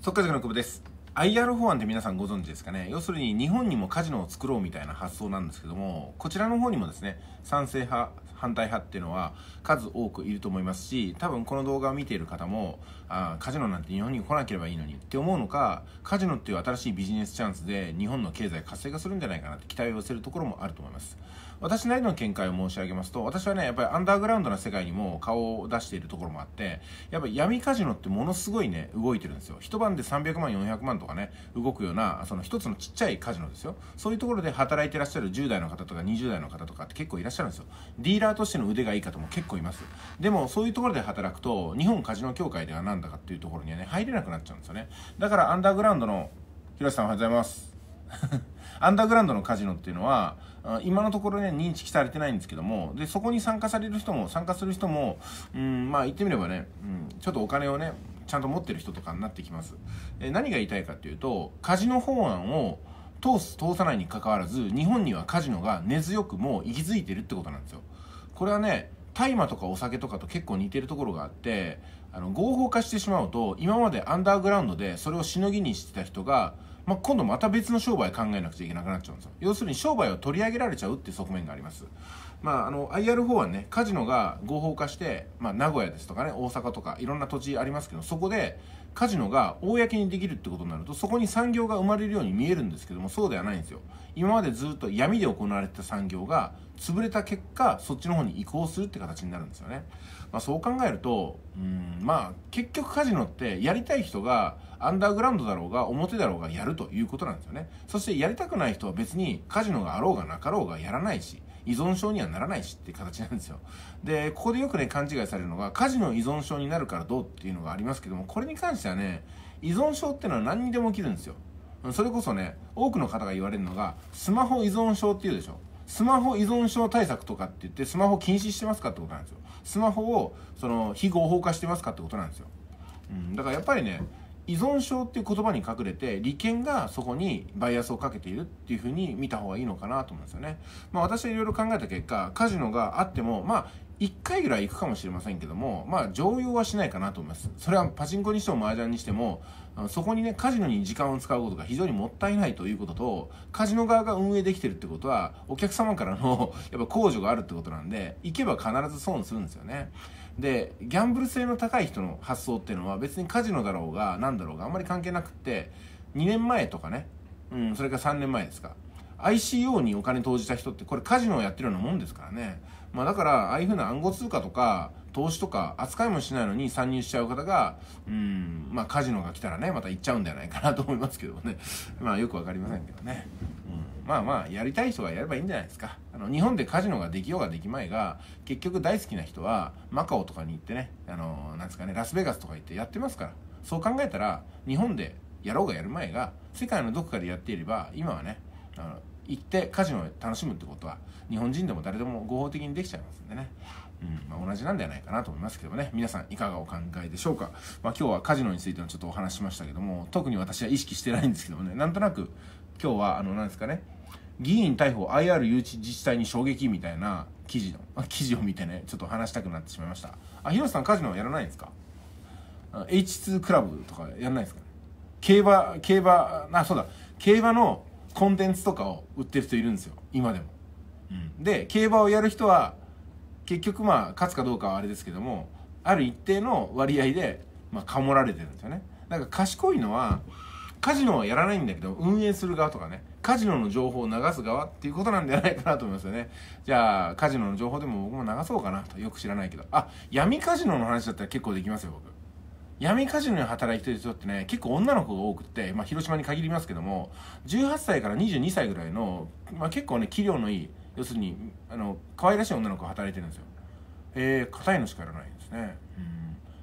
速稼塾の久保です IR 法案って皆さんご存知ですかね要するに日本にもカジノを作ろうみたいな発想なんですけどもこちらの方にもですね賛成派反対派っていうのは数多くいると思いますし多分この動画を見ている方もあカジノなんて日本に来なければいいのにって思うのかカジノっていう新しいビジネスチャンスで日本の経済活性化するんじゃないかなって期待を寄せるところもあると思います私なりの見解を申し上げますと私はねやっぱりアンダーグラウンドな世界にも顔を出しているところもあってやっぱ闇カジノってものすごいね動いてるんですよ一晩で300万400万とかね動くようなその一つのちっちゃいカジノですよそういうところで働いてらっしゃる10代の方とか20代の方とかって結構いらっしゃるんですよディーラーーとしての腕がいい方も結構いますでもそういうところで働くと日本カジノ協会では何だかっていうところにはね入れなくなっちゃうんですよねだからアンダーグラウンドの広瀬さんおはようございます アンダーグラウンドのカジノっていうのは今のところね認識されてないんですけどもでそこに参加される人も参加する人もうんまあ言ってみればね、うん、ちょっとお金をねちゃんと持ってる人とかになってきますえ何が言いたいかっていうとカジノ法案を通す通さないにかかわらず日本にはカジノが根強くもう息づいてるってことなんですよこれはね大麻とかお酒とかと結構似てるところがあってあの合法化してしまうと今までアンダーグラウンドでそれをしのぎにしてた人が、まあ、今度また別の商売考えなくちゃいけなくなっちゃうんですよ要するに商売を取り上げられちゃうっていう側面がありますまああの IR4 はねカジノが合法化して、まあ、名古屋ですとかね大阪とかいろんな土地ありますけどそこでカジノが公にできるってことになるとそこに産業が生まれるように見えるんですけどもそうではないんですよ今までずっと闇で行われてた産業が潰れた結果そっちの方に移行するって形になるんですよね、まあ、そう考えるとうんまあ結局カジノってやりたい人がアンダーグラウンドだろうが表だろうがやるということなんですよねそしてやりたくない人は別にカジノがあろうがなかろうがやらないし依存症にはならないしって形なんですよでここでよくね勘違いされるのがカジノ依存症になるからどうっていうのがありますけどもこれに関してはね依存症っていうのは何にでも起きるんですよそれこそね多くの方が言われるのがスマホ依存症っていうでしょスマホ依存症対策とかって言ってスマホ禁止してますかってことなんですよスマホをその非合法化してますかってことなんですよ、うん、だからやっぱりね依存症っていう言葉に隠れて利権がそこにバイアスをかけているっていうふうに見た方がいいのかなと思うんですよね。まあ私はいろいろ考えた結果カジノがあってもまあ1回ぐらい行くかもしれませんけども、まあ、常用はしないかなと思います。それはパチンコにしても麻雀にしても、そこにね、カジノに時間を使うことが非常にもったいないということと、カジノ側が運営できてるってことは、お客様からの やっぱ控除があるってことなんで、行けば必ず損するんですよね。で、ギャンブル性の高い人の発想っていうのは別にカジノだろうが何だろうがあんまり関係なくって、2年前とかね、うん、それから3年前ですか。ICO にお金投じた人ってこれカジノをやってるようなもんですからね。まあだからああいうふうな暗号通貨とか投資とか扱いもしないのに参入しちゃう方が、うん、まあカジノが来たらね、また行っちゃうんじゃないかなと思いますけどね。まあよくわかりませんけどね。うん、まあまあやりたい人がやればいいんじゃないですか。あの日本でカジノができようができまいが、結局大好きな人はマカオとかに行ってね、あの、なんですかね、ラスベガスとか行ってやってますから。そう考えたら日本でやろうがやる前が世界のどこかでやっていれば今はねあの行ってカジノを楽しむってことは日本人でも誰でも合法的にできちゃいますんでね、うんまあ、同じなんではないかなと思いますけどね皆さんいかがお考えでしょうか、まあ、今日はカジノについてのちょっとお話しましたけども特に私は意識してないんですけどもねなんとなく今日はあの何ですかね議員逮捕 IR 誘致自治体に衝撃みたいな記事の記事を見てねちょっと話したくなってしまいましたあ広瀬さんカジノやらないんですか H2 クラブとかやらないんですか、ね、競馬競馬あそうだ競馬のコンテンツとかを売ってる人いるんですよ今でも、うん、で競馬をやる人は結局まあ勝つかどうかはあれですけどもある一定の割合でまあかもられてるんですよねだから賢いのはカジノはやらないんだけど運営する側とかねカジノの情報を流す側っていうことなんじゃないかなと思いますよねじゃあカジノの情報でも僕も流そうかなとよく知らないけどあ闇カジノの話だったら結構できますよ僕闇カジノに働いてる人ってね、結構女の子が多くて、まあ、広島に限りますけども、18歳から22歳ぐらいの、まあ、結構ね、器量のいい、要するに、あの、可愛らしい女の子が働いてるんですよ。えー、硬いのしかやらないんですね。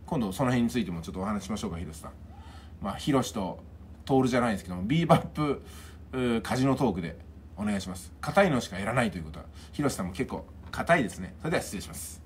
今度、その辺についてもちょっとお話しましょうか、ヒロシさん。まあ、ヒロシとトールじゃないんですけども、ビーバップ、カジノトークでお願いします。硬いのしかやらないということは、ヒロシさんも結構硬いですね。それでは失礼します。